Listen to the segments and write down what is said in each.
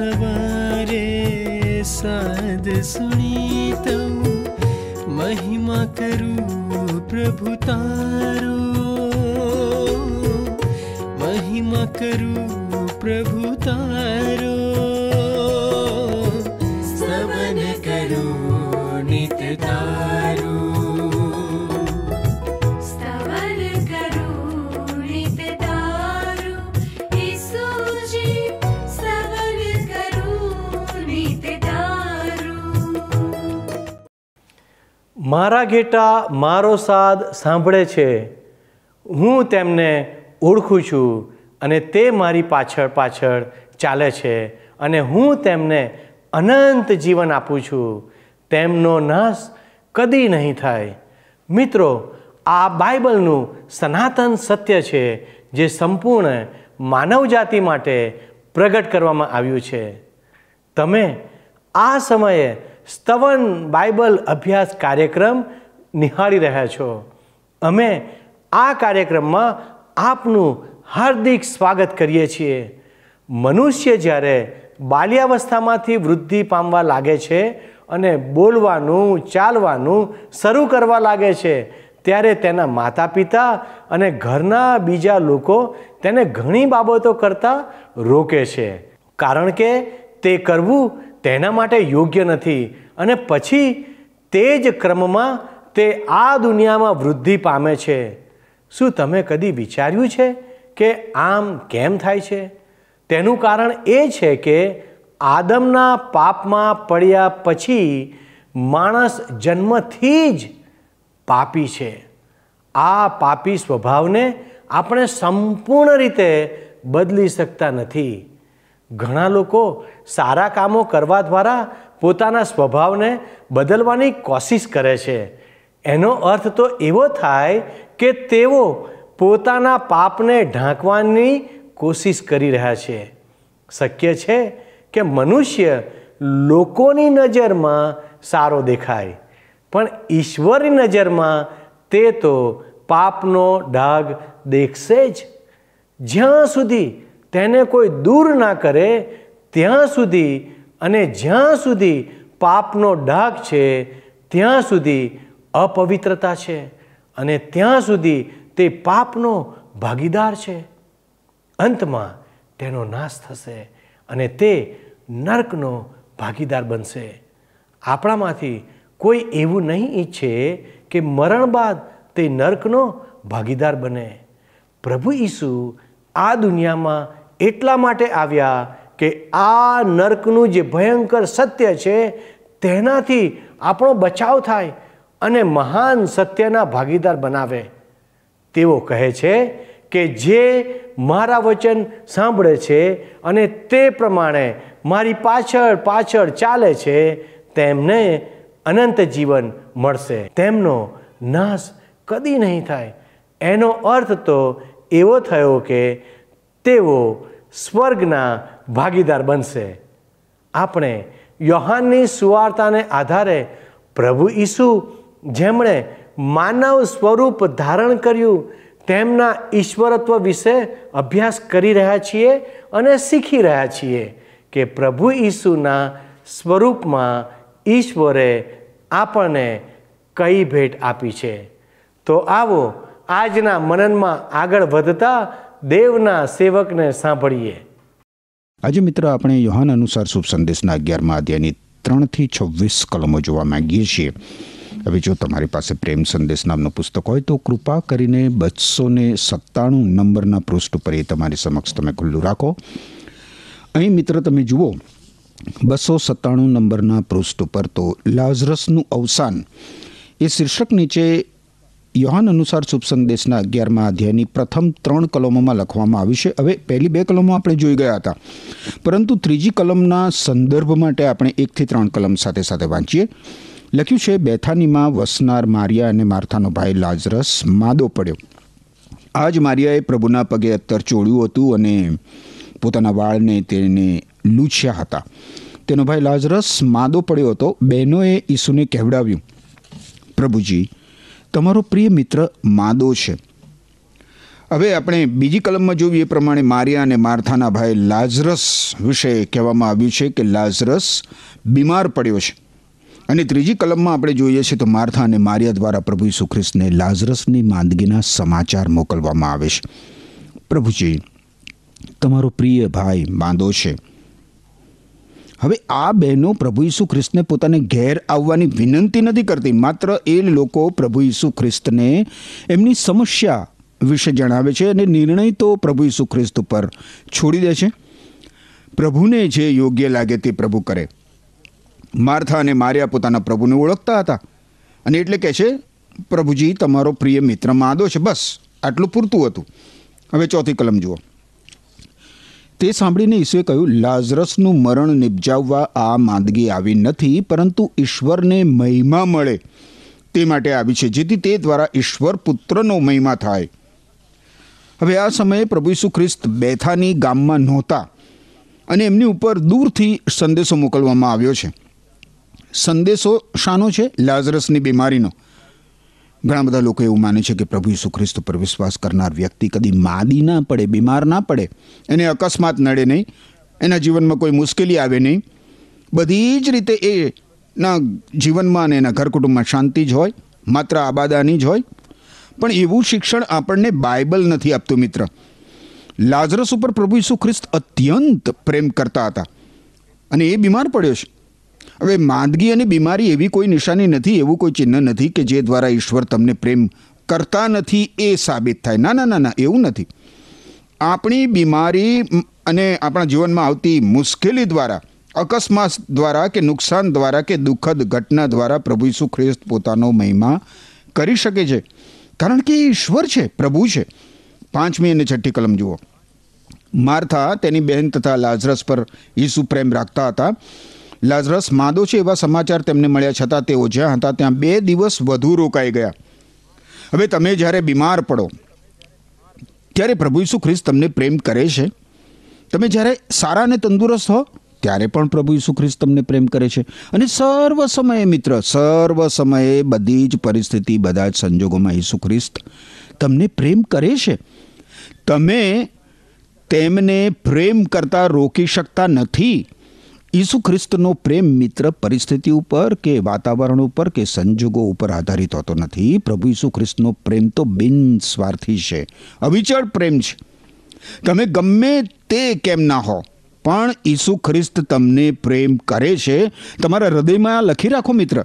रेणत महिमा करू प्रभु महिमा करू प्रभु મારા ઘેટા મારો સાદ સાંભળે છે હું તેમને ઓળખું છું અને તે મારી પાછળ પાછળ ચાલે છે અને હું તેમને અનંત જીવન આપું છું તેમનો નાશ કદી નહીં થાય મિત્રો આ બાઇબલનું સનાતન સત્ય છે જે સંપૂર્ણ માનવજાતિ માટે પ્રગટ કરવામાં આવ્યું છે તમે આ સમયે સ્તવન બાઇબલ અભ્યાસ કાર્યક્રમ નિહાળી રહ્યા છો અમે આ કાર્યક્રમમાં આપનું હાર્દિક સ્વાગત કરીએ છીએ મનુષ્ય જ્યારે બાલ્યાવસ્થામાંથી વૃદ્ધિ પામવા લાગે છે અને બોલવાનું ચાલવાનું શરૂ કરવા લાગે છે ત્યારે તેના માતા પિતા અને ઘરના બીજા લોકો તેને ઘણી બાબતો કરતાં રોકે છે કારણ કે તે કરવું તેના માટે યોગ્ય નથી અને પછી તે જ ક્રમમાં તે આ દુનિયામાં વૃદ્ધિ પામે છે શું તમે કદી વિચાર્યું છે કે આમ કેમ થાય છે તેનું કારણ એ છે કે આદમના પાપમાં પડ્યા પછી માણસ જન્મથી જ પાપી છે આ પાપી સ્વભાવને આપણે સંપૂર્ણ રીતે બદલી શકતા નથી ઘણા લોકો સારા કામો કરવા દ્વારા પોતાના સ્વભાવને બદલવાની કોશિશ કરે છે એનો અર્થ તો એવો થાય કે તેઓ પોતાના પાપને ઢાંકવાની કોશિશ કરી રહ્યા છે શક્ય છે કે મનુષ્ય લોકોની નજરમાં સારો દેખાય પણ ઈશ્વરની નજરમાં તે તો પાપનો ડાઘ દેખશે જ જ્યાં સુધી તેને કોઈ દૂર ના કરે ત્યાં સુધી અને જ્યાં સુધી પાપનો ડાઘ છે ત્યાં સુધી અપવિત્રતા છે અને ત્યાં સુધી તે પાપનો ભાગીદાર છે અંતમાં તેનો નાશ થશે અને તે નર્કનો ભાગીદાર બનશે આપણામાંથી કોઈ એવું નહીં ઈચ્છે કે મરણ બાદ તે નર્કનો ભાગીદાર બને પ્રભુ ઈસુ આ દુનિયામાં એટલા માટે આવ્યા કે આ નર્કનું જે ભયંકર સત્ય છે તેનાથી આપણો બચાવ થાય અને મહાન સત્યના ભાગીદાર બનાવે તેઓ કહે છે કે જે મારા વચન સાંભળે છે અને તે પ્રમાણે મારી પાછળ પાછળ ચાલે છે તેમને અનંત જીવન મળશે તેમનો નાશ કદી નહીં થાય એનો અર્થ તો એવો થયો કે તેઓ સ્વર્ગના ભાગીદાર બનશે આપણે યોહાનની સુવાર્તાને આધારે પ્રભુ ઈસુ જેમણે માનવ સ્વરૂપ ધારણ કર્યું તેમના ઈશ્વરત્વ વિશે અભ્યાસ કરી રહ્યા છીએ અને શીખી રહ્યા છીએ કે પ્રભુ ઈસુના સ્વરૂપમાં ઈશ્વરે આપણને કઈ ભેટ આપી છે તો આવો આજના મનનમાં આગળ વધતા દેવના સેવકને સાંભળીએ આજે મિત્ર આપણે યોહાન અનુસાર શુભ સંદેશના અગિયારમાં અધ્યાયની ત્રણથી છવ્વીસ કલમો જોવા માંગીએ છીએ હવે જો તમારી પાસે પ્રેમ સંદેશ નામનું પુસ્તક હોય તો કૃપા કરીને બસો ને સત્તાણું નંબરના પૃષ્ઠ ઉપર એ તમારી સમક્ષ તમે ખુલ્લું રાખો અહીં મિત્ર તમે જુઓ બસો સત્તાણું નંબરના પૃષ્ઠ ઉપર તો લાઝરસનું અવસાન એ શીર્ષક નીચે યોહાન અનુસાર શુભ સંદેશના અગિયારમાં અધ્યાયની પ્રથમ ત્રણ કલમોમાં લખવામાં આવ્યું છે હવે પહેલી બે કલમો આપણે જોઈ ગયા હતા પરંતુ ત્રીજી કલમના સંદર્ભ માટે આપણે એકથી ત્રણ કલમ સાથે સાથે વાંચીએ લખ્યું છે બેથાનીમાં વસનાર મારિયા અને માર્થાનો ભાઈ લાજરસ માદો પડ્યો આ જ મારિયાએ પ્રભુના પગે અત્તર ચોળ્યું હતું અને પોતાના વાળને તેને લૂછ્યા હતા તેનો ભાઈ લાજરસ માદો પડ્યો હતો બહેનોએ ઈસુને કહેવડાવ્યું પ્રભુજી તમારો પ્રિય મિત્ર માદો છે હવે આપણે બીજી કલમમાં જોઈએ એ પ્રમાણે મારિયા અને મારથાના ભાઈ લાઝરસ વિશે કહેવામાં આવ્યું છે કે લાઝરસ બીમાર પડ્યો છે અને ત્રીજી કલમમાં આપણે જોઈએ છીએ તો મારથા અને મારિયા દ્વારા પ્રભુ ઈસુ લાઝરસની માંદગીના સમાચાર મોકલવામાં આવે છે પ્રભુજી તમારો પ્રિય ભાઈ માંદો છે હવે આ બહેનો પ્રભુ ઈસુ ખ્રિસ્તને પોતાને ઘેર આવવાની વિનંતી નથી કરતી માત્ર એ લોકો પ્રભુ ઈસુ ખ્રિસ્તને એમની સમસ્યા વિશે જણાવે છે અને નિર્ણય તો પ્રભુ ઈસુ ખ્રિસ્ત ઉપર છોડી દે છે પ્રભુને જે યોગ્ય લાગે તે પ્રભુ કરે માર્થા અને માર્યા પોતાના પ્રભુને ઓળખતા હતા અને એટલે કહે છે પ્રભુજી તમારો પ્રિય મિત્ર માદો છે બસ આટલું પૂરતું હતું હવે ચોથી કલમ જુઓ તે સાંભળીને ઈસુએ કહ્યું લાઝરસનું મરણ નિપજાવવા આ માંદગી આવી નથી પરંતુ ઈશ્વરને મહિમા મળે તે માટે આવી છે જેથી તે દ્વારા ઈશ્વર પુત્રનો મહિમા થાય હવે આ સમયે પ્રભુ ઈસુ ખ્રિસ્ત બેથાની ગામમાં નહોતા અને એમની ઉપર દૂરથી સંદેશો મોકલવામાં આવ્યો છે સંદેશો શાનો છે લાઝરસની બીમારીનો ઘણા બધા લોકો એવું માને છે કે પ્રભુ ઈસુ ખ્રિસ્ત પર વિશ્વાસ કરનાર વ્યક્તિ કદી માદી ના પડે બીમાર ના પડે એને અકસ્માત નડે નહીં એના જીવનમાં કોઈ મુશ્કેલી આવે નહીં બધી જ રીતે એના જીવનમાં અને એના ઘર કુટુંબમાં શાંતિ જ હોય માત્ર આબાદાની જ હોય પણ એવું શિક્ષણ આપણને બાઇબલ નથી આપતું મિત્ર લાઝરસ ઉપર પ્રભુ ઈસુ ખ્રિસ્ત અત્યંત પ્રેમ કરતા હતા અને એ બીમાર પડ્યો છે હવે માંદગી અને બીમારી એવી કોઈ નિશાની નથી એવું કોઈ ચિહ્ન નથી કે જે દ્વારા ઈશ્વર તમને પ્રેમ કરતા નથી એ સાબિત થાય ના ના ના ના એવું નથી આપણી બીમારી અને આપણા જીવનમાં આવતી મુશ્કેલી દ્વારા અકસ્માત દ્વારા કે નુકસાન દ્વારા કે દુઃખદ ઘટના દ્વારા પ્રભુ ઈસુ ખ્રિસ્ત પોતાનો મહિમા કરી શકે છે કારણ કે ઈશ્વર છે પ્રભુ છે પાંચમી અને છઠ્ઠી કલમ જુઓ માર્થા તેની બહેન તથા લાઝરસ પર ઈસુ પ્રેમ રાખતા હતા લાઝરસ માંદો છે એવા સમાચાર તેમને મળ્યા છતાં તેઓ જ્યાં હતા ત્યાં બે દિવસ વધુ રોકાઈ ગયા હવે તમે જ્યારે બીમાર પડો ત્યારે પ્રભુ ઈસુ ખ્રિસ્ત તમને પ્રેમ કરે છે તમે જ્યારે સારા અને તંદુરસ્ત હો ત્યારે પણ પ્રભુ ઈસુ ખ્રિસ્ત તમને પ્રેમ કરે છે અને સર્વ સમયે મિત્ર સર્વ સમયે બધી જ પરિસ્થિતિ બધા જ સંજોગોમાં ઈસુ ખ્રિસ્ત તમને પ્રેમ કરે છે તમે તેમને પ્રેમ કરતાં રોકી શકતા નથી ઈસુ ખ્રિસ્તનો પ્રેમ મિત્ર પરિસ્થિતિ ઉપર કે વાતાવરણ ઉપર કે સંજોગો ઉપર આધારિત હોતો નથી પ્રભુ ઈસુ ખ્રિસ્તનો પ્રેમ તો બિન સ્વાર્થી છે અવિચળ પ્રેમ છે તમે ગમે તે કેમ ના હો પણ ઈસુ ખ્રિસ્ત તમને પ્રેમ કરે છે તમારા હૃદયમાં લખી રાખો મિત્ર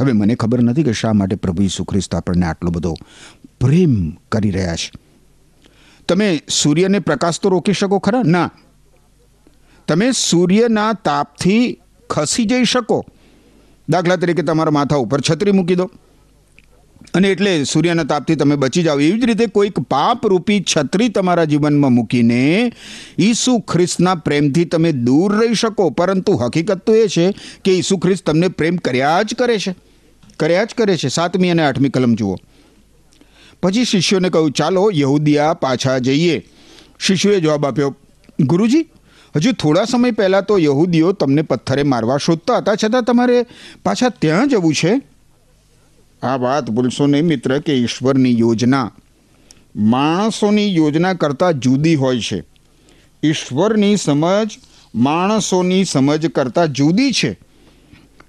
હવે મને ખબર નથી કે શા માટે પ્રભુ ઈસુ ખ્રિસ્ત આપણને આટલો બધો પ્રેમ કરી રહ્યા છે તમે સૂર્યને પ્રકાશ તો રોકી શકો ખરા ના તમે સૂર્યના તાપથી ખસી જઈ શકો દાખલા તરીકે તમારા માથા ઉપર છત્રી મૂકી દો અને એટલે સૂર્યના તાપથી તમે બચી જાઓ એવી જ રીતે કોઈક પાપરૂપી છત્રી તમારા જીવનમાં મૂકીને ઈસુ ખ્રિસ્તના પ્રેમથી તમે દૂર રહી શકો પરંતુ હકીકત તો એ છે કે ઈસુ ખ્રિસ્ત તમને પ્રેમ કર્યા જ કરે છે કર્યા જ કરે છે સાતમી અને આઠમી કલમ જુઓ પછી શિષ્યોને કહ્યું ચાલો યહૂદિયા પાછા જઈએ શિષ્યોએ જવાબ આપ્યો ગુરુજી હજુ થોડા સમય પહેલાં તો યહૂદીઓ તમને પથ્થરે મારવા શોધતા હતા છતાં તમારે પાછા ત્યાં જવું છે આ વાત ભૂલશો નહીં મિત્ર કે ઈશ્વરની યોજના માણસોની યોજના કરતાં જુદી હોય છે ઈશ્વરની સમજ માણસોની સમજ કરતાં જુદી છે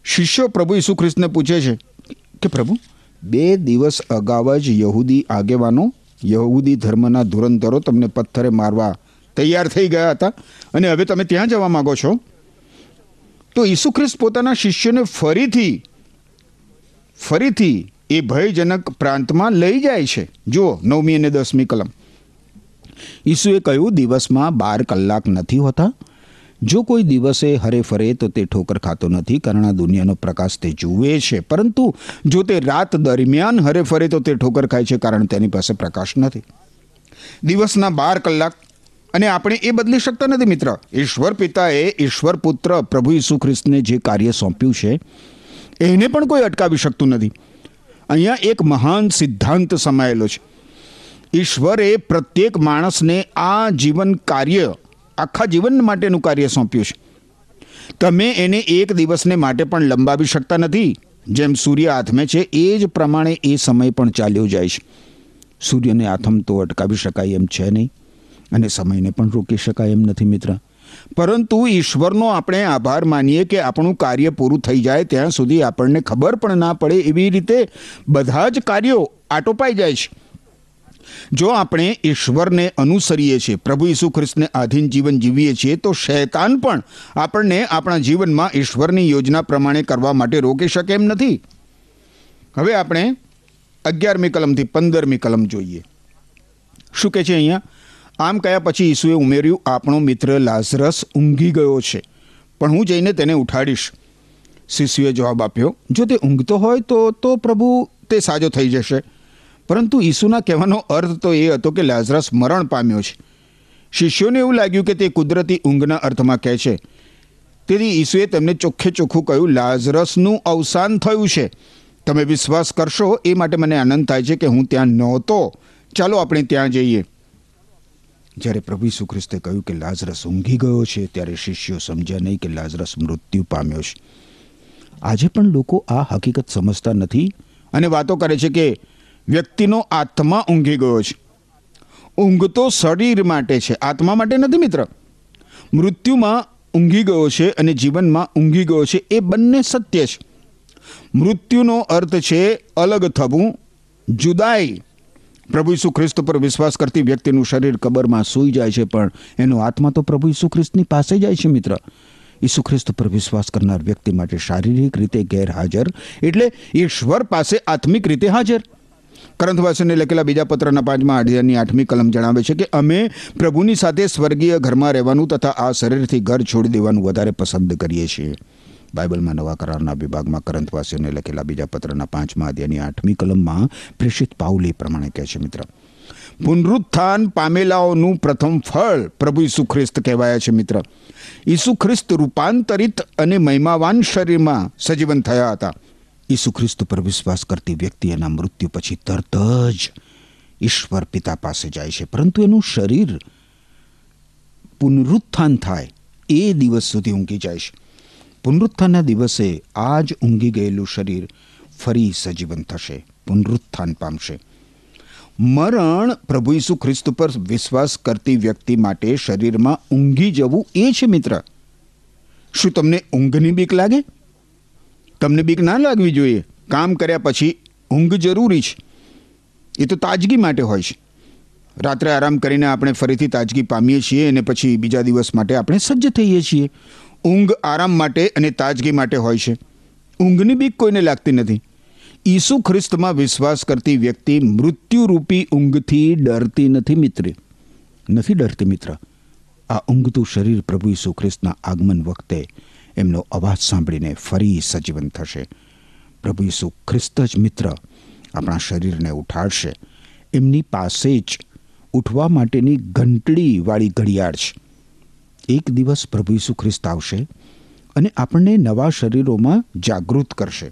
શિષ્યો પ્રભુ ઈસુ ખ્રિસ્તને પૂછે છે કે પ્રભુ બે દિવસ અગાઉ જ યહૂદી આગેવાનો યહૂદી ધર્મના ધુરંધરો તમને પથ્થરે મારવા તૈયાર થઈ ગયા હતા અને હવે તમે ત્યાં જવા માગો છો તો ઈસુ ખ્રિસ્ત પોતાના શિષ્યને ફરીથી ફરીથી એ ભયજનક પ્રાંતમાં લઈ જાય છે જુઓ નવમી અને દસમી કલમ ઈસુએ કહ્યું દિવસમાં બાર કલાક નથી હોતા જો કોઈ દિવસે હરે ફરે તો તે ઠોકર ખાતો નથી કારણ આ દુનિયાનો પ્રકાશ તે જુએ છે પરંતુ જો તે રાત દરમિયાન હરે ફરે તો તે ઠોકર ખાય છે કારણ તેની પાસે પ્રકાશ નથી દિવસના બાર કલાક અને આપણે એ બદલી શકતા નથી મિત્ર ઈશ્વર પિતાએ ઈશ્વર પુત્ર પ્રભુ ઈસુ ખ્રિસ્તને જે કાર્ય સોંપ્યું છે એને પણ કોઈ અટકાવી શકતું નથી અહીંયા એક મહાન સિદ્ધાંત સમાયેલો છે ઈશ્વરે પ્રત્યેક માણસને આ જીવન કાર્ય આખા જીવન માટેનું કાર્ય સોંપ્યું છે તમે એને એક દિવસને માટે પણ લંબાવી શકતા નથી જેમ સૂર્ય આથમે છે એ જ પ્રમાણે એ સમય પણ ચાલ્યો જાય છે સૂર્યને આથમ તો અટકાવી શકાય એમ છે નહીં અને સમયને પણ રોકી શકાય એમ નથી મિત્ર પરંતુ ઈશ્વરનો આપણે આભાર માનીએ કે આપણું કાર્ય પૂરું થઈ જાય ત્યાં સુધી આપણને ખબર પણ ના પડે એવી રીતે બધા જ કાર્યો આટોપાઈ જાય છે જો આપણે ઈશ્વરને અનુસરીએ છીએ પ્રભુ ઈસુ ખ્રિસ્તને આધીન જીવન જીવીએ છીએ તો શૈતાન પણ આપણને આપણા જીવનમાં ઈશ્વરની યોજના પ્રમાણે કરવા માટે રોકી શકે એમ નથી હવે આપણે અગિયારમી કલમથી પંદરમી કલમ જોઈએ શું કહે છે અહીંયા આમ કયા પછી ઈસુએ ઉમેર્યું આપણો મિત્ર લાઝરસ ઊંઘી ગયો છે પણ હું જઈને તેને ઉઠાડીશ શિષ્યુએ જવાબ આપ્યો જો તે ઊંઘતો હોય તો તો પ્રભુ તે સાજો થઈ જશે પરંતુ ઈસુના કહેવાનો અર્થ તો એ હતો કે લાઝરસ મરણ પામ્યો છે શિષ્યોને એવું લાગ્યું કે તે કુદરતી ઊંઘના અર્થમાં કહે છે તેથી ઈસુએ તેમને ચોખ્ખે ચોખ્ખું કહ્યું લાઝરસનું અવસાન થયું છે તમે વિશ્વાસ કરશો એ માટે મને આનંદ થાય છે કે હું ત્યાં નહોતો ચાલો આપણે ત્યાં જઈએ જ્યારે પ્રભુ ઈસુ ખ્રિસ્તે કહ્યું કે લાઝરસ ઊંઘી ગયો છે ત્યારે શિષ્યો સમજ્યા નહીં કે લાઝરસ મૃત્યુ પામ્યો છે આજે પણ લોકો આ હકીકત સમજતા નથી અને વાતો કરે છે કે વ્યક્તિનો આત્મા ઊંઘી ગયો છે ઊંઘ તો શરીર માટે છે આત્મા માટે નથી મિત્ર મૃત્યુમાં ઊંઘી ગયો છે અને જીવનમાં ઊંઘી ગયો છે એ બંને સત્ય છે મૃત્યુનો અર્થ છે અલગ થવું જુદાઈ પ્રભુ ઈસુ ખ્રિસ્ત પર વિશ્વાસ કરતી વ્યક્તિનું શરીર કબરમાં સૂઈ જાય છે પણ એનો આત્મા તો પ્રભુ ઈસુ ખ્રિસ્તની પાસે જાય છે મિત્ર ઈસુ ખ્રિસ્ત પર વિશ્વાસ કરનાર વ્યક્તિ માટે શારીરિક રીતે ગેરહાજર એટલે ઈશ્વર પાસે આત્મિક રીતે હાજર કરંથવાસીને લખેલા બીજા પત્રના પાંચમા અઢિયાની આઠમી કલમ જણાવે છે કે અમે પ્રભુની સાથે સ્વર્ગીય ઘરમાં રહેવાનું તથા આ શરીરથી ઘર છોડી દેવાનું વધારે પસંદ કરીએ છીએ બાઇબલમાં નવા કરારના વિભાગમાં કરંતવાસીઓને લખેલા બીજા પત્રના પાંચમા અધ્યાયની આઠમી કલમમાં પ્રેષિત પાઉલી પ્રમાણે કહે છે મિત્ર પુનરુત્થાન પામેલાઓનું પ્રથમ ફળ પ્રભુ ઈસુ ખ્રિસ્ત કહેવાય છે મિત્ર ઈસુ ખ્રિસ્ત રૂપાંતરિત અને મહિમાવાન શરીરમાં સજીવન થયા હતા ઈસુ ખ્રિસ્ત પર વિશ્વાસ કરતી વ્યક્તિ એના મૃત્યુ પછી તરત જ ઈશ્વર પિતા પાસે જાય છે પરંતુ એનું શરીર પુનરુત્થાન થાય એ દિવસ સુધી ઊંઘી જાય છે પુનરુત્થાનના દિવસે આ જ ઊંઘી ગયેલું શરીર ફરી સજીવન થશે પુનરુત્થાન પામશે મરણ પ્રભુ ઈસુ ખ્રિસ્ત પર વિશ્વાસ કરતી વ્યક્તિ માટે શરીરમાં ઊંઘી જવું એ છે મિત્ર શું તમને ઊંઘની બીક લાગે તમને બીક ના લાગવી જોઈએ કામ કર્યા પછી ઊંઘ જરૂરી છે એ તો તાજગી માટે હોય છે રાત્રે આરામ કરીને આપણે ફરીથી તાજગી પામીએ છીએ અને પછી બીજા દિવસ માટે આપણે સજ્જ થઈએ છીએ ઊંઘ આરામ માટે અને તાજગી માટે હોય છે ઊંઘની બીક કોઈને લાગતી નથી ઈસુ ખ્રિસ્તમાં વિશ્વાસ કરતી વ્યક્તિ મૃત્યુરૂપી ઊંઘથી ડરતી નથી મિત્ર નથી ડરતી મિત્ર આ ઊંઘતું શરીર પ્રભુ ઈસુ ખ્રિસ્તના આગમન વખતે એમનો અવાજ સાંભળીને ફરી સજીવન થશે પ્રભુ ઈસુ ખ્રિસ્ત જ મિત્ર આપણા શરીરને ઉઠાડશે એમની પાસે જ ઉઠવા માટેની ઘંટડીવાળી ઘડિયાળ છે એક દિવસ પ્રભુ ઈસુ ખ્રિસ્ત આવશે અને આપણને નવા શરીરોમાં જાગૃત કરશે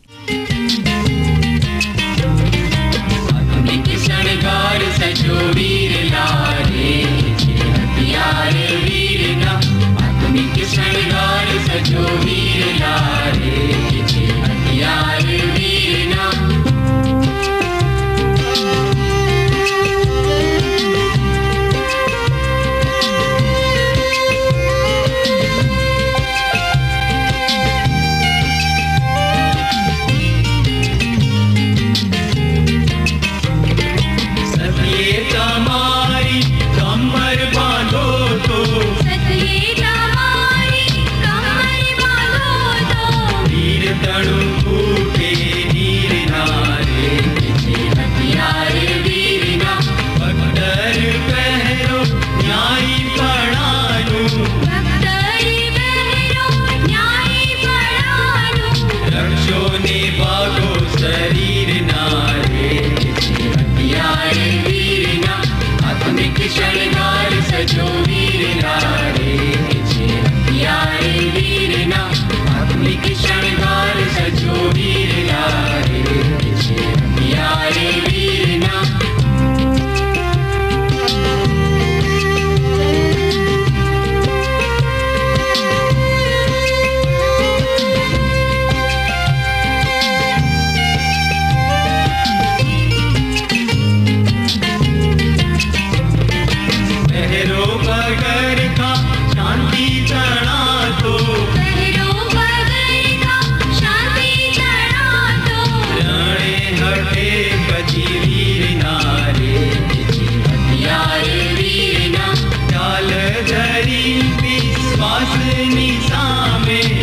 विश्वास निशाे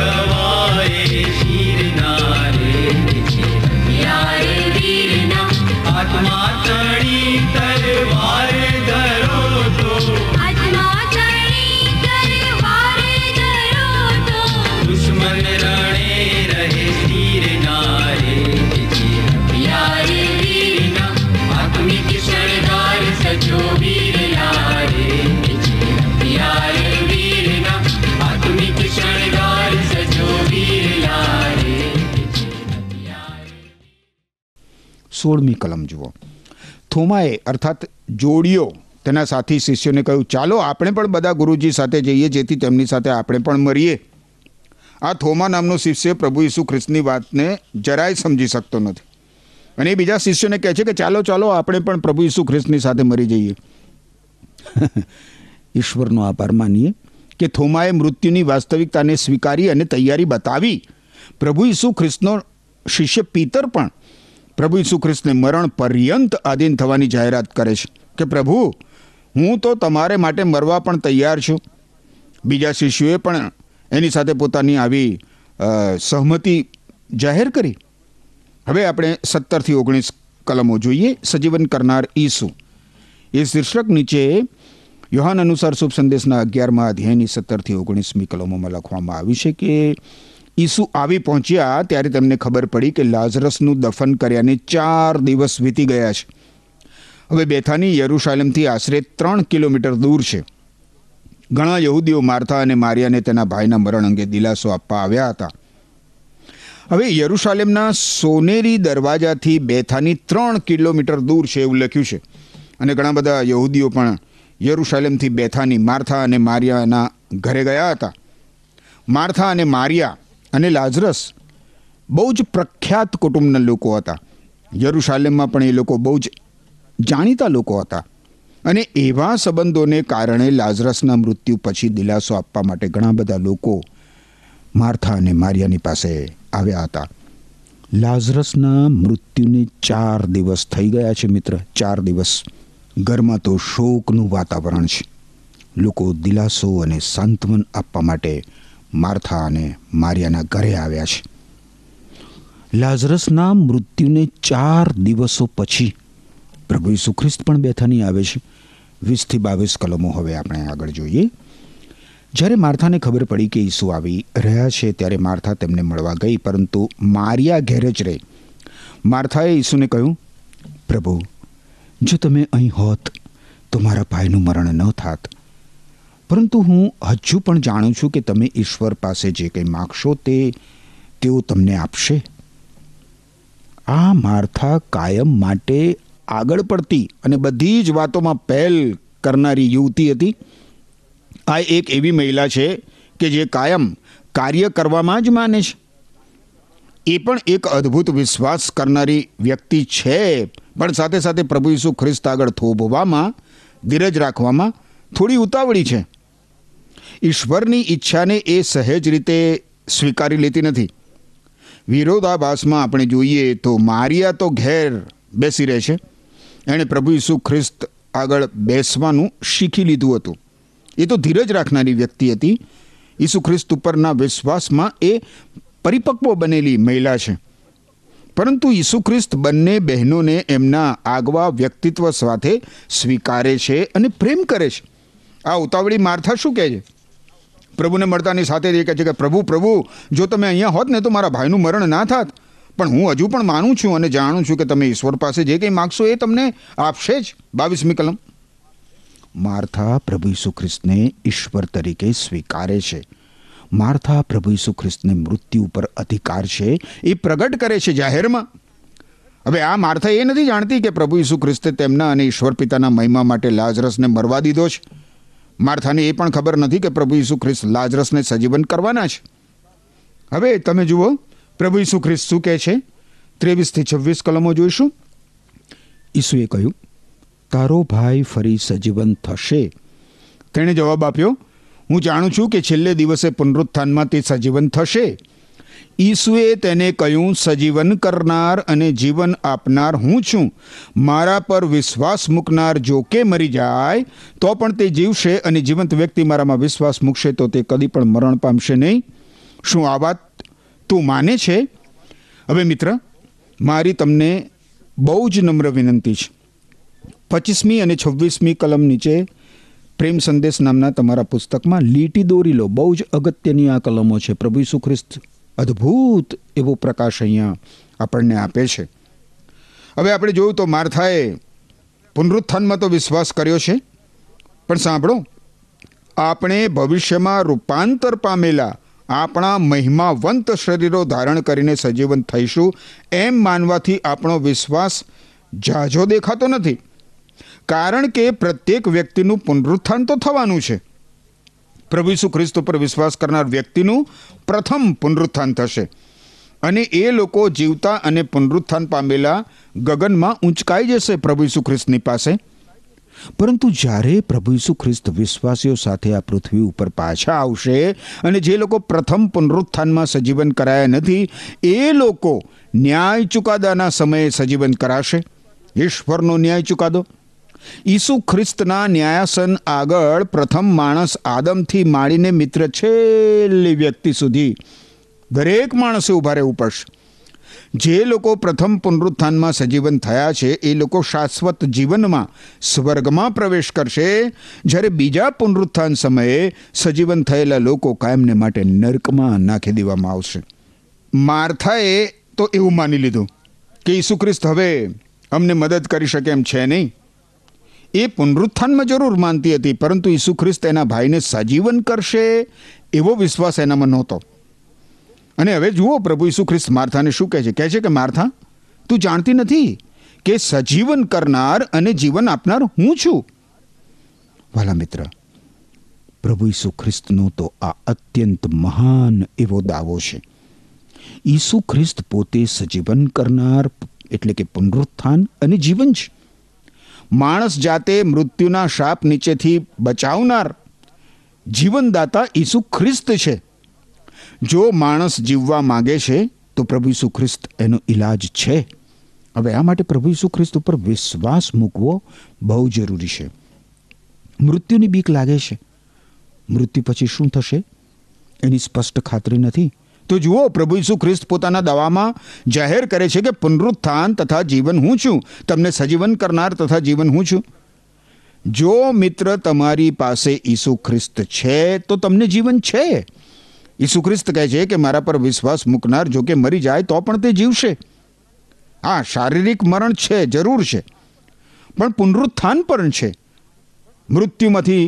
gawaish સોળમી કલમ જુઓ થોમાએ અર્થાત જોડીઓ તેના સાથી શિષ્યોને કહ્યું ચાલો આપણે પણ બધા ગુરુજી સાથે જઈએ જેથી તેમની સાથે આપણે પણ મરીએ આ થોમા નામનો શિષ્ય પ્રભુ ઈસુ ખ્રિસ્તની વાતને જરાય સમજી શકતો નથી અને બીજા શિષ્યોને કહે છે કે ચાલો ચાલો આપણે પણ પ્રભુ ઈસુ ખ્રિસ્તની સાથે મરી જઈએ ઈશ્વરનો આભાર માનીએ કે થોમાએ મૃત્યુની વાસ્તવિકતાને સ્વીકારી અને તૈયારી બતાવી પ્રભુ ઈસુ ખ્રિસ્તનો શિષ્ય પિતર પણ પ્રભુ ઈસુ ખ્રિસ્તને મરણ પર્યંત આધીન થવાની જાહેરાત કરે છે કે પ્રભુ હું તો તમારે માટે મરવા પણ તૈયાર છું બીજા શિષ્યોએ પણ એની સાથે પોતાની આવી સહમતિ જાહેર કરી હવે આપણે સત્તરથી ઓગણીસ કલમો જોઈએ સજીવન કરનાર ઈસુ એ શીર્ષક નીચે યુહાન અનુસાર શુભ સંદેશના અગિયારમાં અધ્યાયની સત્તરથી ઓગણીસમી કલમોમાં લખવામાં આવ્યું છે કે ઈસુ આવી પહોંચ્યા ત્યારે તેમને ખબર પડી કે લાઝરસનું દફન કર્યાને ચાર દિવસ વીતી ગયા છે હવે બેથાની યરુશાલેમથી આશરે ત્રણ કિલોમીટર દૂર છે ઘણા યહૂદીઓ મારથા અને મારિયાને તેના ભાઈના મરણ અંગે દિલાસો આપવા આવ્યા હતા હવે યરુશાલેમના સોનેરી દરવાજાથી બેથાની ત્રણ કિલોમીટર દૂર છે એવું લખ્યું છે અને ઘણા બધા યહૂદીઓ પણ યરુશાલેમથી બેથાની મારથા અને મારિયાના ઘરે ગયા હતા મારથા અને મારિયા અને લાઝરસ બહુ જ પ્રખ્યાત કુટુંબના લોકો હતા યરુશાલેમમાં પણ એ લોકો બહુ જ જાણીતા લોકો હતા અને એવા સંબંધોને કારણે લાઝરસના મૃત્યુ પછી દિલાસો આપવા માટે ઘણા બધા લોકો માર્થા અને મારિયાની પાસે આવ્યા હતા લાઝરસના મૃત્યુને ચાર દિવસ થઈ ગયા છે મિત્ર ચાર દિવસ ઘરમાં તો શોકનું વાતાવરણ છે લોકો દિલાસો અને સાંત્વન આપવા માટે માર્થા અને મારિયાના ઘરે આવ્યા છે લાઝરસના મૃત્યુને ચાર દિવસો પછી પ્રભુ ઈસુ ખ્રિસ્ત પણ બેથાની આવે છે વીસથી બાવીસ કલમો હવે આપણે આગળ જોઈએ જ્યારે માર્થાને ખબર પડી કે ઈસુ આવી રહ્યા છે ત્યારે માર્થા તેમને મળવા ગઈ પરંતુ મારિયા ઘેરે જ રહી માર્થાએ ઈસુને કહ્યું પ્રભુ જો તમે અહીં હોત તો મારા ભાઈનું મરણ ન થાત પરંતુ હું હજુ પણ જાણું છું કે તમે ઈશ્વર પાસે જે કંઈ માગશો તે તેઓ તમને આપશે આ માર્થા કાયમ માટે આગળ પડતી અને બધી જ વાતોમાં પહેલ કરનારી યુવતી હતી આ એક એવી મહિલા છે કે જે કાયમ કાર્ય કરવામાં જ માને છે એ પણ એક અદ્ભુત વિશ્વાસ કરનારી વ્યક્તિ છે પણ સાથે સાથે પ્રભુ ઈસુ ખ્રિસ્ત આગળ થોભવામાં ધીરજ રાખવામાં થોડી ઉતાવળી છે ઈશ્વરની ઈચ્છાને એ સહેજ રીતે સ્વીકારી લેતી નથી વિરોધાભાસમાં આપણે જોઈએ તો મારિયા તો ઘેર બેસી રહે છે એણે પ્રભુ ઈસુ ખ્રિસ્ત આગળ બેસવાનું શીખી લીધું હતું એ તો ધીરજ રાખનારી વ્યક્તિ હતી ઈસુ ખ્રિસ્ત ઉપરના વિશ્વાસમાં એ પરિપક્વ બનેલી મહિલા છે પરંતુ ઈસુ ખ્રિસ્ત બંને બહેનોને એમના આગવા વ્યક્તિત્વ સાથે સ્વીકારે છે અને પ્રેમ કરે છે આ ઉતાવળી મારથા શું કહે છે પ્રભુને મળતાની સાથે એ કહે છે કે પ્રભુ પ્રભુ જો તમે અહીંયા હોત ને તો મારા ભાઈનું મરણ ના થાત પણ હું હજુ પણ માનું છું અને જાણું છું કે તમે ઈશ્વર પાસે જે કંઈ માગશો એ તમને આપશે જ બાવીસમી કલમ માર્થા પ્રભુ ઈસુ ખ્રિસ્તને ઈશ્વર તરીકે સ્વીકારે છે માર્થા પ્રભુ ઈસુ ખ્રિસ્તને મૃત્યુ ઉપર અધિકાર છે એ પ્રગટ કરે છે જાહેરમાં હવે આ માર્થા એ નથી જાણતી કે પ્રભુ ઈસુ ખ્રિસ્તે તેમના અને ઈશ્વર પિતાના મહિમા માટે લાજરસને મરવા દીધો છે માર્થાને એ પણ ખબર નથી કે પ્રભુ ઈસુ ખ્રિસ્ત લાજરસને સજીવન કરવાના છે હવે તમે જુઓ પ્રભુ ઈસુ ખ્રિસ્ત શું કહે છે ત્રેવીસથી છવ્વીસ કલમો જોઈશું ઈસુએ કહ્યું તારો ભાઈ ફરી સજીવન થશે તેણે જવાબ આપ્યો હું જાણું છું કે છેલ્લે દિવસે પુનરુત્થાનમાં તે સજીવન થશે ઈસુએ તેને કહ્યું સજીવન કરનાર અને જીવન આપનાર હું છું મારા પર વિશ્વાસ મૂકનાર જો કે મરી જાય તો પણ તે જીવશે અને જીવંત વ્યક્તિ મારામાં વિશ્વાસ મૂકશે તો તે કદી પણ મરણ પામશે નહીં શું આ વાત તું માને છે હવે મિત્ર મારી તમને બહુ જ નમ્ર વિનંતી છે પચીસમી અને છવ્વીસમી કલમ નીચે પ્રેમ સંદેશ નામના તમારા પુસ્તકમાં લીટી દોરી લો બહુ જ અગત્યની આ કલમો છે પ્રભુ ઈસુ ખ્રિસ્ત અદ્ભુત એવો પ્રકાશ અહીંયા આપણને આપે છે હવે આપણે જોયું તો માર્થાએ પુનરુત્થાનમાં તો વિશ્વાસ કર્યો છે પણ સાંભળો આપણે ભવિષ્યમાં રૂપાંતર પામેલા આપણા મહિમાવંત શરીરો ધારણ કરીને સજીવન થઈશું એમ માનવાથી આપણો વિશ્વાસ ઝાઝો દેખાતો નથી કારણ કે પ્રત્યેક વ્યક્તિનું પુનરુત્થાન તો થવાનું છે પ્રભુસુ ખ્રિસ્ત ઉપર વિશ્વાસ કરનાર વ્યક્તિનું પ્રથમ પુનરુત્થાન થશે અને એ લોકો જીવતા અને પુનરુત્થાન પામેલા ગગનમાં ઊંચકાઈ જશે પ્રભુ ઈસુ ખ્રિસ્તની પાસે પરંતુ જ્યારે પ્રભુ ઈસુ ખ્રિસ્ત વિશ્વાસીઓ સાથે આ પૃથ્વી ઉપર પાછા આવશે અને જે લોકો પ્રથમ પુનરુત્થાનમાં સજીવન કરાયા નથી એ લોકો ન્યાય ચુકાદાના સમયે સજીવન કરાશે ઈશ્વરનો ન્યાય ચુકાદો ઈસુ ખ્રિસ્તના ન્યાયાસન આગળ પ્રથમ માણસ આદમથી માળીને મિત્ર છેલ્લી વ્યક્તિ સુધી દરેક માણસે ઊભા રહેવું પડશે જે લોકો પ્રથમ પુનરુત્થાનમાં સજીવન થયા છે એ લોકો શાશ્વત જીવનમાં સ્વર્ગમાં પ્રવેશ કરશે જ્યારે બીજા પુનરુત્થાન સમયે સજીવન થયેલા લોકો કાયમને માટે નર્કમાં નાખી દેવામાં આવશે માર્થાએ તો એવું માની લીધું કે ઈસુ ખ્રિસ્ત હવે અમને મદદ કરી શકે એમ છે નહીં એ પુનરુત્થાનમાં જરૂર માનતી હતી પરંતુ ઈસુ ખ્રિસ્ત એના ભાઈને સજીવન કરશે એવો વિશ્વાસ એનામાં નહોતો અને હવે જુઓ પ્રભુ ઈસુ ખ્રિસ્ત માર્થાને શું કહે છે કહે છે કે મારથા તું જાણતી નથી કે સજીવન કરનાર અને જીવન આપનાર હું છું વાલા મિત્ર પ્રભુ ઈસુ ખ્રિસ્તનો તો આ અત્યંત મહાન એવો દાવો છે ઈસુ ખ્રિસ્ત પોતે સજીવન કરનાર એટલે કે પુનરુત્થાન અને જીવન છે માણસ જાતે મૃત્યુના શાપ નીચેથી બચાવનાર જીવનદાતા ઈસુ ખ્રિસ્ત છે જો માણસ જીવવા માંગે છે તો પ્રભુ ઈસુ ખ્રિસ્ત એનો ઈલાજ છે હવે આ માટે પ્રભુ ઈસુ ખ્રિસ્ત ઉપર વિશ્વાસ મૂકવો બહુ જરૂરી છે મૃત્યુની બીક લાગે છે મૃત્યુ પછી શું થશે એની સ્પષ્ટ ખાતરી નથી તો જુઓ પ્રભુ ઈસુ ખ્રિસ્ત પોતાના દવામાં જાહેર કરે છે કે પુનરુત્થાન તથા જીવન હું છું તમને સજીવન કરનાર તથા જીવન હું છું જો મિત્ર તમારી પાસે ઈસુ ખ્રિસ્ત છે તો તમને જીવન છે ઈસુ ખ્રિસ્ત કહે છે કે મારા પર વિશ્વાસ મૂકનાર જો કે મરી જાય તો પણ તે જીવશે હા શારીરિક મરણ છે જરૂર છે પણ પુનરુત્થાન પણ છે મૃત્યુમાંથી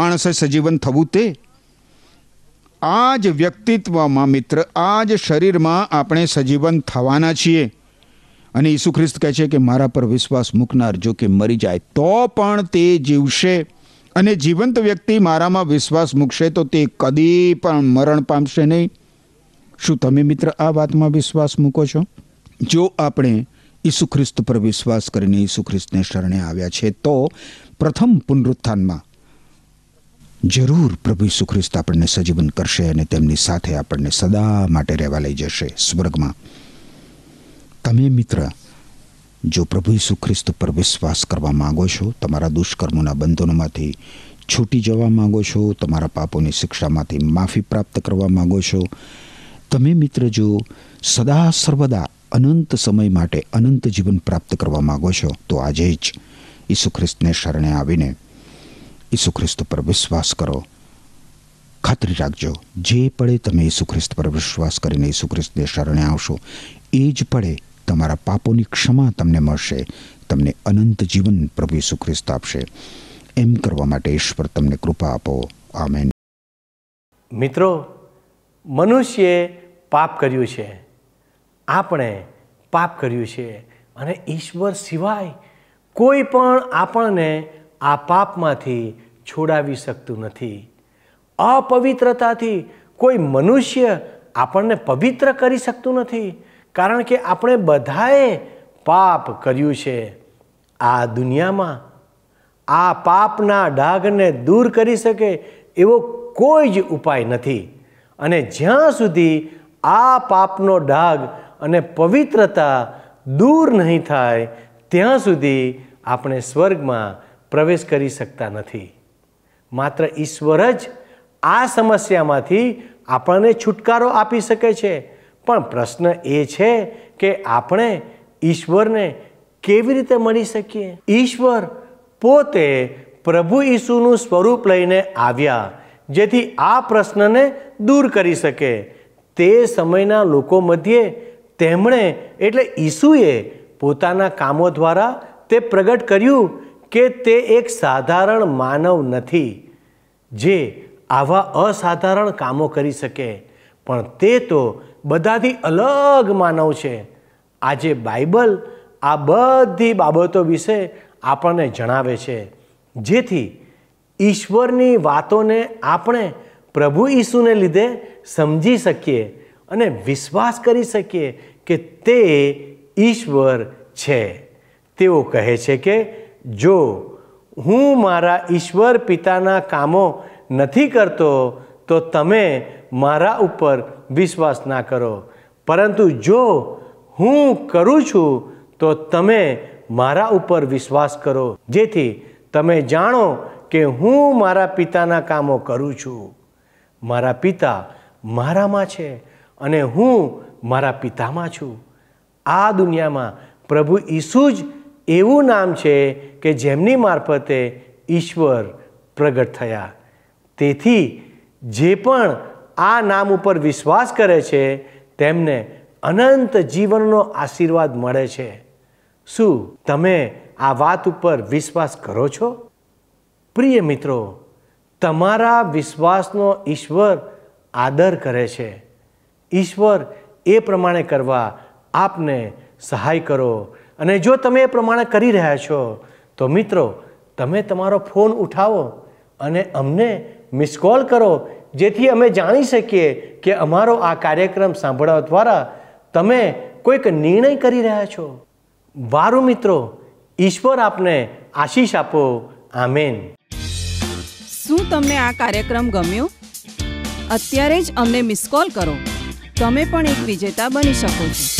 માણસે સજીવન થવું તે આ જ વ્યક્તિત્વમાં મિત્ર આ જ શરીરમાં આપણે સજીવન થવાના છીએ અને ઈસુ ખ્રિસ્ત કહે છે કે મારા પર વિશ્વાસ મૂકનાર જો કે મરી જાય તો પણ તે જીવશે અને જીવંત વ્યક્તિ મારામાં વિશ્વાસ મૂકશે તો તે કદી પણ મરણ પામશે નહીં શું તમે મિત્ર આ વાતમાં વિશ્વાસ મૂકો છો જો આપણે ઈસુ ખ્રિસ્ત પર વિશ્વાસ કરીને ઈસુ ખ્રિસ્તને શરણે આવ્યા છે તો પ્રથમ પુનરુત્થાનમાં જરૂર પ્રભુ સુખ્રિસ્ત આપણને સજીવન કરશે અને તેમની સાથે આપણને સદા માટે રહેવા લઈ જશે સ્વર્ગમાં તમે મિત્ર જો પ્રભુ સુખ્રિસ્ત પર વિશ્વાસ કરવા માગો છો તમારા દુષ્કર્મોના બંધનોમાંથી છૂટી જવા માગો છો તમારા પાપોની શિક્ષામાંથી માફી પ્રાપ્ત કરવા માગો છો તમે મિત્ર જો સદા સર્વદા અનંત સમય માટે અનંત જીવન પ્રાપ્ત કરવા માગો છો તો આજે જ ઈસુ ખ્રિસ્તને શરણે આવીને ઈસુ ખ્રિસ્ત પર વિશ્વાસ કરો ખાતરી રાખજો જે પળે તમે ઈસુ ખ્રિસ્ત પર વિશ્વાસ કરીને ઈસુ ખ્રિસ્તને શરણે આવશો એ જ પળે તમારા પાપોની ક્ષમા તમને મળશે તમને અનંત જીવન પ્રભુ ઈસુ ખ્રિસ્ત આપશે એમ કરવા માટે ઈશ્વર તમને કૃપા આપો આમેન મિત્રો મનુષ્યએ પાપ કર્યું છે આપણે પાપ કર્યું છે અને ઈશ્વર સિવાય કોઈ પણ આપણને આ પાપમાંથી છોડાવી શકતું નથી અપવિત્રતાથી કોઈ મનુષ્ય આપણને પવિત્ર કરી શકતું નથી કારણ કે આપણે બધાએ પાપ કર્યું છે આ દુનિયામાં આ પાપના ડાઘને દૂર કરી શકે એવો કોઈ જ ઉપાય નથી અને જ્યાં સુધી આ પાપનો ડાઘ અને પવિત્રતા દૂર નહીં થાય ત્યાં સુધી આપણે સ્વર્ગમાં પ્રવેશ કરી શકતા નથી માત્ર ઈશ્વર જ આ સમસ્યામાંથી આપણને છુટકારો આપી શકે છે પણ પ્રશ્ન એ છે કે આપણે ઈશ્વરને કેવી રીતે મળી શકીએ ઈશ્વર પોતે પ્રભુ ઈસુનું સ્વરૂપ લઈને આવ્યા જેથી આ પ્રશ્નને દૂર કરી શકે તે સમયના લોકો મધ્યે તેમણે એટલે ઈસુએ પોતાના કામો દ્વારા તે પ્રગટ કર્યું કે તે એક સાધારણ માનવ નથી જે આવા અસાધારણ કામો કરી શકે પણ તે તો બધાથી અલગ માનવ છે આજે બાઇબલ આ બધી બાબતો વિશે આપણને જણાવે છે જેથી ઈશ્વરની વાતોને આપણે પ્રભુ ઈસુને લીધે સમજી શકીએ અને વિશ્વાસ કરી શકીએ કે તે ઈશ્વર છે તેઓ કહે છે કે જો હું મારા ઈશ્વર પિતાના કામો નથી કરતો તો તમે મારા ઉપર વિશ્વાસ ના કરો પરંતુ જો હું કરું છું તો તમે મારા ઉપર વિશ્વાસ કરો જેથી તમે જાણો કે હું મારા પિતાના કામો કરું છું મારા પિતા મારામાં છે અને હું મારા પિતામાં છું આ દુનિયામાં પ્રભુ ઈસુ જ એવું નામ છે કે જેમની મારફતે ઈશ્વર પ્રગટ થયા તેથી જે પણ આ નામ ઉપર વિશ્વાસ કરે છે તેમને અનંત જીવનનો આશીર્વાદ મળે છે શું તમે આ વાત ઉપર વિશ્વાસ કરો છો પ્રિય મિત્રો તમારા વિશ્વાસનો ઈશ્વર આદર કરે છે ઈશ્વર એ પ્રમાણે કરવા આપને સહાય કરો અને જો તમે એ પ્રમાણે કરી રહ્યા છો તો મિત્રો તમે તમારો ફોન ઉઠાવો અને અમને મિસ કોલ કરો જેથી અમે જાણી શકીએ કે અમારો આ કાર્યક્રમ સાંભળવા દ્વારા તમે કોઈક નિર્ણય કરી રહ્યા છો વારું મિત્રો ઈશ્વર આપને આશીષ આપો આમેન શું તમને આ કાર્યક્રમ ગમ્યો અત્યારે જ અમને મિસ કોલ કરો તમે પણ એક વિજેતા બની શકો છો